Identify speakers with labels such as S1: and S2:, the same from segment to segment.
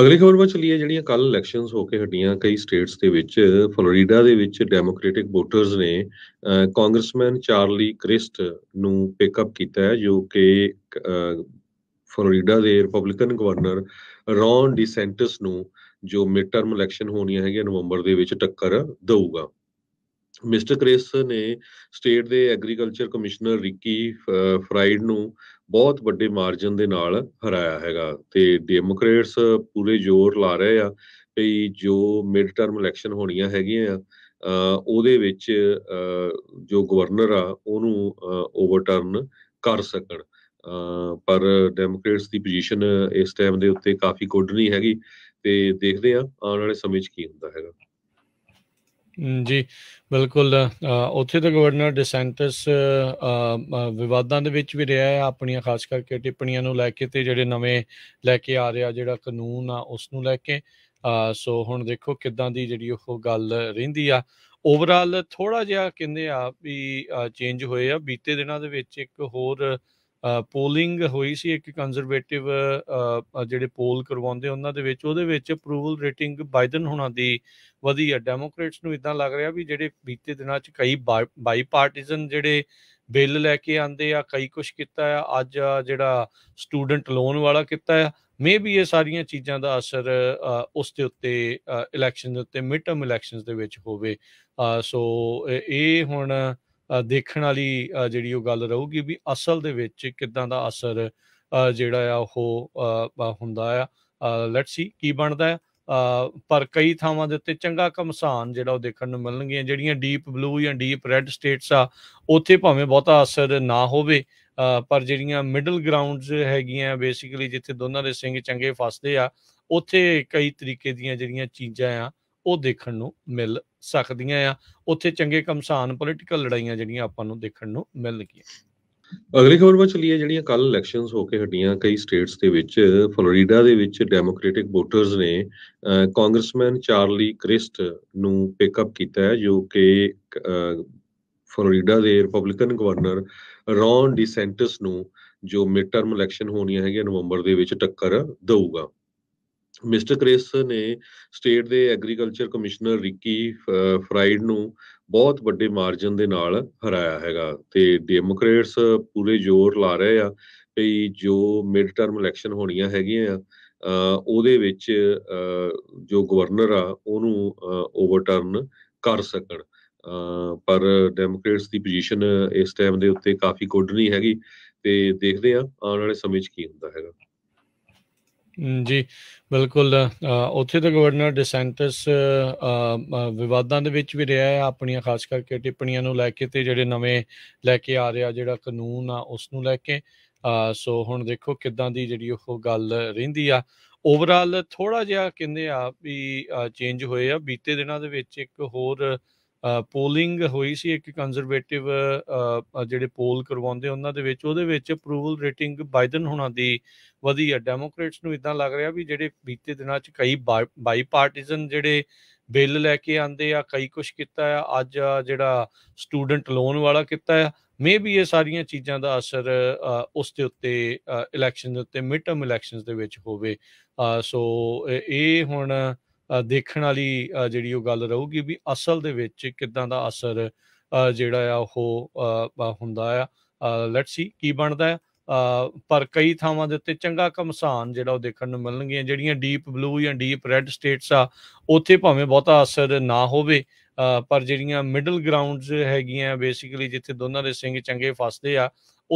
S1: ਅਗਲੀ ਖਬਰ ਵਿੱਚ ਚਲੀਏ ਜਿਹੜੀਆਂ ਕੱਲ ਇਲੈਕਸ਼ਨਸ ਹੋ ਕੇ ਹਟੀਆਂ ਕਈ ਸਟੇਟਸ ਦੇ ਵਿੱਚ ਫਲੋਰੀਡਾ ਦੇ ਵਿੱਚ ਡੈਮੋਕ੍ਰੈਟਿਕ ਵੋਟਰਸ ਨੇ ਕਾਂਗਰਸਮੈਨ ਚਾਰਲੀ ਕ੍ਰਿਸਟ ਨੂੰ ਪਿਕਅਪ ਕੀਤਾ ਹੈ ਜੋ ਕਿ ਫਲੋਰੀਡਾ ਦੇ ਰਿਪਬਲਿਕਨ ਗਵਰਨਰ ਰੌਨ ਡਿਸੈਂਟਸ ਨੂੰ ਜੋ ਮਿਡ ਟਰਮ ਇਲੈਕਸ਼ਨ ਹੋਣੀਆਂ ਹੈਗੀਆਂ ਨਵੰਬਰ ਦੇ ਵਿੱਚ ਟੱਕਰ ਦਊਗਾ ਮਿਸਟਰ ਕ੍ਰਿਸ ਨੇ ਸਟੇਟ ਦੇ ਐਗਰੀਕਲਚਰ ਕਮਿਸ਼ਨਰ ਰਿੱਕੀ ਫਰਾਈਡ ਨੂੰ ਬਹੁਤ ਵੱਡੇ ਮਾਰਜਨ ਦੇ ਨਾਲ ਹਰਾਇਆ ਹੈਗਾ ਤੇ ਡੈਮੋਕ੍ਰੇਟਸ ਪੂਰੇ ਜ਼ੋਰ ਲਾ ਰਹੇ ਆ ਕਿ ਜੋ ਮਿਡ ਟਰਮ ਇਲੈਕਸ਼ਨ ਹੋਣੀਆਂ ਹੈਗੀਆਂ ਆ ਉਹਦੇ ਵਿੱਚ ਜੋ ਗਵਰਨਰ ਆ ਉਹਨੂੰ ਓਵਰਟਰਨ ਕਰ ਸਕਣ ਪਰ ਡੈਮੋਕ੍ਰੇਟਸ ਦੀ ਪੋਜੀਸ਼ਨ ਇਸ ਟਾਈਮ ਦੇ ਉੱਤੇ ਕਾਫੀ ਗੁੱਡ ਨਹੀਂ ਹੈਗੀ ਤੇ ਦੇਖਦੇ ਆ ਆਉਣ ਵਾਲੇ ਸਮੇਂ 'ਚ ਕੀ ਹੁੰਦਾ ਹੈਗਾ
S2: ਜੀ ਬਿਲਕੁਲ ਉੱਥੇ ਦਾ ਗਵਰਨਰ ਡਿਸੈਂਟਸ ਵਿਵਾਦਾਂ ਦੇ ਵਿੱਚ ਵੀ ਰਿਹਾ ਹੈ ਆਪਣੀਆਂ ਖਾਸ ਕਰਕੇ ਟਿੱਪਣੀਆਂ ਨੂੰ ਲੈ ਕੇ ਤੇ ਜਿਹੜੇ ਨਵੇਂ ਲੈ ਕੇ ਆ ਰਿਹਾ ਜਿਹੜਾ ਕਾਨੂੰਨ ਆ ਉਸ ਨੂੰ ਲੈ ਕੇ ਸੋ ਹੁਣ ਦੇਖੋ ਕਿੱਦਾਂ ਦੀ ਜਿਹੜੀ ਉਹ ਗੱਲ ਰਹਿੰਦੀ ਆ ਓਵਰਆਲ ਥੋੜਾ ਜਿਹਾ ਕਹਿੰਦੇ ਆ ਵੀ ਚੇਂਜ ਹੋਏ ਆ ਬੀਤੇ ਦਿਨਾਂ ਦੇ ਵਿੱਚ ਇੱਕ ਹੋਰ ਪੋਲਿੰਗ ਹੋਈ ਸੀ ਇੱਕ ਕੰਜ਼ਰਵੇਟਿਵ ਜਿਹੜੇ ਪੋਲ ਕਰਵਾਉਂਦੇ ਉਹਨਾਂ ਦੇ ਵਿੱਚ ਉਹਦੇ ਵਿੱਚ ਅਪਰੂਵਲ ਰੇਟਿੰਗ ਬਾਈਡਨ ਹੋਣਾ ਦੀ ਵਧੀ ਹੈ ਡੈਮੋਕ੍ਰੇਟਸ ਨੂੰ ਇਦਾਂ ਲੱਗ ਰਿਹਾ ਵੀ ਜਿਹੜੇ ਬੀਤੇ ਦਿਨਾਂ 'ਚ ਕਈ ਬਾਈ ਪਾਰਟੀਜ਼ਨ ਜਿਹੜੇ ਬਿੱਲ ਲੈ ਕੇ ਆਂਦੇ ਆ ਕਈ ਕੁਝ ਕੀਤਾ ਆ ਅੱਜ ਜਿਹੜਾ ਸਟੂਡੈਂਟ ਲੋਨ ਵਾਲਾ ਕੀਤਾ ਆ ਮੇਬੀ ਇਹ ਸਾਰੀਆਂ ਚੀਜ਼ਾਂ ਦਾ ਅਸਰ ਉਸ ਦੇ ਉੱਤੇ ਇਲੈਕਸ਼ਨ ਦੇ ਉੱਤੇ ਮਿਡਟਰਮ ਇਲੈਕਸ਼ਨਸ ਦੇ ਵਿੱਚ ਹੋਵੇ ਸੋ ਇਹ ਹੁਣ ਦੇਖਣ ਵਾਲੀ ਜਿਹੜੀ ਉਹ ਗੱਲ ਰਹੂਗੀ ਵੀ ਅਸਲ ਦੇ ਵਿੱਚ ਕਿਦਾਂ ਦਾ ਅਸਰ ਜਿਹੜਾ ਆ ਉਹ ਹੁੰਦਾ ਆ ਲੈਟਸ ਸੀ ਕੀ ਬਣਦਾ ਆ ਪਰ ਕਈ ਥਾਵਾਂ ਦੇ ਉੱਤੇ ਚੰਗਾ ਕਮਸਾਨ ਜਿਹੜਾ ਉਹ ਦੇਖਣ ਨੂੰ ਮਿਲਣਗੀਆਂ ਜਿਹੜੀਆਂ ਡੀਪ ਬਲੂ ਜਾਂ ਡੀਪ ਰੈੱਡ ਸਟੇਟਸ ਆ ਉੱਥੇ ਭਾਵੇਂ ਬਹੁਤਾ ਅਸਰ ਨਾ ਹੋਵੇ ਪਰ ਜਿਹੜੀਆਂ ਮਿਡਲ ਗਰਾਊਂਡਸ ਹੈਗੀਆਂ ਬੇਸਿਕਲੀ ਜਿੱਥੇ ਦੋਨਾਂ ਦੇ ਸਿੰਘ ਚੰਗੇ ਫਸਦੇ ਆ ਉੱਥੇ ਕਈ ਤਰੀਕੇ ਦੀਆਂ ਜਿਹੜੀਆਂ ਚੀਜ਼ਾਂ ਆ ਉਹ ਦੇਖਣ ਨੂੰ ਮਿਲ ਸਕਦੀਆਂ ਆ ਉੱਥੇ ਚੰਗੇ ਕਮਸਾਨ ਪੋਲੀਟੀਕਲ ਲੜਾਈਆਂ ਜਿਹੜੀਆਂ ਆਪਾਂ ਨੂੰ ਦੇਖਣ ਨੂੰ ਮਿਲਣਗੀਆਂ ਅਗਲੀ
S1: ਖਬਰ ਵਿੱਚ ਲਈਏ ਜਿਹੜੀਆਂ ਕੱਲ ਇਲੈਕਸ਼ਨਸ ਹੋ ਕੇ ਹਟੀਆਂ ਕਈ ਸਟੇਟਸ ਦੇ ਵਿੱਚ ਫਲੋਰੀਡਾ ਦੇ ਵਿੱਚ ਡੈਮੋਕ੍ਰੈਟਿਕ ਵੋਟਰਸ ਨੇ ਕਾਂਗਰਸਮੈਨ ਚਾਰਲੀ ਕ੍ਰਿਸਟ ਨੂੰ ਪਿਕਅਪ ਕੀਤਾ ਹੈ ਜੋ ਕਿ ਫਲੋਰੀਡਾ ਦੇ ਰਿਪਬਲਿਕਨ ਗਵਰਨਰ ਰੌਨ ਡਿਸੈਂਟਸ ਨੂੰ ਜੋ ਮਿਡ ਟਰਮ ਇਲੈਕਸ਼ਨ ਹੋਣੀਆਂ ਹੈਗੀਆਂ ਨਵੰਬਰ ਦੇ ਵਿੱਚ ਟੱਕਰ ਦਊਗਾ ਮਿਸਟਰ ਕ੍ਰਿਸ ਨੇ ਸਟੇਟ ਦੇ ਐਗਰੀਕਲਚਰ ਕਮਿਸ਼ਨਰ ਰਿੱਕੀ ਫਰਾਈਡ ਨੂੰ ਬਹੁਤ ਵੱਡੇ ਮਾਰਜਨ ਦੇ ਨਾਲ ਹਰਾਇਆ ਹੈਗਾ ਤੇ ਡੈਮੋਕ੍ਰੇਟਸ ਪੂਰੇ ਜ਼ੋਰ ਲਾ ਰਹੇ ਆ ਕਿ ਜੋ ਮਿਡ ਟਰਮ ਇਲੈਕਸ਼ਨ ਹੋਣੀਆਂ ਹੈਗੀਆਂ ਆ ਉਹਦੇ ਵਿੱਚ ਜੋ ਗਵਰਨਰ ਆ ਉਹਨੂੰ ਓਵਰਟਰਨ ਕਰ ਸਕਣ ਪਰ ਡੈਮੋਕ੍ਰੇਟਸ ਦੀ ਪੋਜੀਸ਼ਨ ਇਸ ਟਾਈਮ ਦੇ ਉੱਤੇ ਕਾਫੀ ਗੁੱਡ ਨਹੀਂ ਹੈਗੀ ਤੇ ਦੇਖਦੇ ਆ ਆਉਣ ਵਾਲੇ ਸਮੇਂ 'ਚ ਕੀ ਹੁੰਦਾ ਹੈਗਾ
S2: ਜੀ ਬਿਲਕੁਲ ਉੱਥੇ ਦਾ ਗਵਰਨਰ ਡਿਸੈਂਟਸ ਵਿਵਾਦਾਂ ਦੇ ਵਿੱਚ ਵੀ ਰਿਹਾ ਹੈ ਆਪਣੀਆਂ ਖਾਸ ਕਰਕੇ ਟਿੱਪਣੀਆਂ ਨੂੰ ਲੈ ਕੇ ਤੇ ਜਿਹੜੇ ਨਵੇਂ ਲੈ ਕੇ ਆ ਰਿਹਾ ਜਿਹੜਾ ਕਾਨੂੰਨ ਆ ਉਸ ਨੂੰ ਲੈ ਕੇ ਸੋ ਹੁਣ ਦੇਖੋ ਕਿੱਦਾਂ ਦੀ ਜਿਹੜੀ ਉਹ ਗੱਲ ਰਹਿੰਦੀ ਆ ਓਵਰਆਲ ਥੋੜਾ ਜਿਹਾ ਕਹਿੰਦੇ ਆ ਵੀ ਚੇਂਜ ਹੋਏ ਆ ਬੀਤੇ ਦਿਨਾਂ ਦੇ ਵਿੱਚ ਇੱਕ ਹੋਰ ਪੋਲਿੰਗ ਹੋਈ ਸੀ ਇੱਕ ਕੰਜ਼ਰਵੇਟਿਵ ਜਿਹੜੇ ਪੋਲ ਕਰਵਾਉਂਦੇ ਉਹਨਾਂ ਦੇ ਵਿੱਚ ਉਹਦੇ ਵਿੱਚ ਅਪਰੂਵਲ ਰੇਟਿੰਗ ਬਾਈਡਨ ਹੋਣਾ ਦੀ ਵਧੀ ਹੈ ਡੈਮੋਕ੍ਰੇਟਸ ਨੂੰ ਇਦਾਂ ਲੱਗ ਰਿਹਾ ਵੀ ਜਿਹੜੇ ਬੀਤੇ ਦਿਨਾਂ 'ਚ ਕਈ ਬਾਈ ਪਾਰਟੀਜ਼ਨ ਜਿਹੜੇ ਬਿੱਲ ਲੈ ਕੇ ਆਂਦੇ ਆ ਕਈ ਕੁਝ ਕੀਤਾ ਆ ਅੱਜ ਜਿਹੜਾ ਸਟੂਡੈਂਟ ਲੋਨ ਵਾਲਾ ਕੀਤਾ ਆ ਮੇਬੀ ਇਹ ਸਾਰੀਆਂ ਚੀਜ਼ਾਂ ਦਾ ਅਸਰ ਉਸ ਦੇ ਉੱਤੇ ਇਲੈਕਸ਼ਨ ਦੇ ਉੱਤੇ ਮਿਡਟਰਮ ਇਲੈਕਸ਼ਨਸ ਦੇ ਵਿੱਚ ਹੋਵੇ ਸੋ ਇਹ ਹੁਣ ਦੇਖਣ ਵਾਲੀ ਜਿਹੜੀ ਉਹ ਗੱਲ ਰਹੂਗੀ ਵੀ ਅਸਲ ਦੇ ਵਿੱਚ ਕਿਦਾਂ ਦਾ ਅਸਰ ਜਿਹੜਾ ਆ ਉਹ ਹੁੰਦਾ ਆ ਲੈਟਸ ਸੀ ਕੀ ਬਣਦਾ ਆ ਪਰ ਕਈ ਥਾਵਾਂ ਦੇ ਉੱਤੇ ਚੰਗਾ ਕਮਸਾਨ ਜਿਹੜਾ ਉਹ ਦੇਖਣ ਨੂੰ ਮਿਲਣਗੀਆਂ ਜਿਹੜੀਆਂ ਡੀਪ ਬਲੂ ਜਾਂ ਡੀਪ ਰੈੱਡ ਸਟੇਟਸ ਆ ਉੱਥੇ ਭਾਵੇਂ ਬਹੁਤਾ ਅਸਰ ਨਾ ਹੋਵੇ ਪਰ ਜਿਹੜੀਆਂ ਮਿਡਲ ਗਰਾਊਂਡਸ ਹੈਗੀਆਂ ਬੇਸਿਕਲੀ ਜਿੱਥੇ ਦੋਨਾਂ ਦੇ ਸਿੰਘ ਚੰਗੇ ਫਸਦੇ ਆ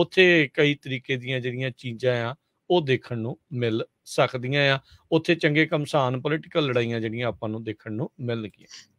S2: ਉੱਥੇ ਕਈ ਤਰੀਕੇ ਦੀਆਂ ਜਿਹੜੀਆਂ ਚੀਜ਼ਾਂ ਆ ਉਹ ਦੇਖਣ ਨੂੰ ਮਿਲ ਸਕਦੀਆਂ ਆ ਉੱਥੇ ਚੰਗੇ ਕਮਸਾਨ ਪੋਲੀਟੀਕਲ ਲੜਾਈਆਂ ਜਿਹੜੀਆਂ ਆਪਾਂ ਨੂੰ ਦੇਖਣ ਨੂੰ ਮਿਲਣਗੀਆਂ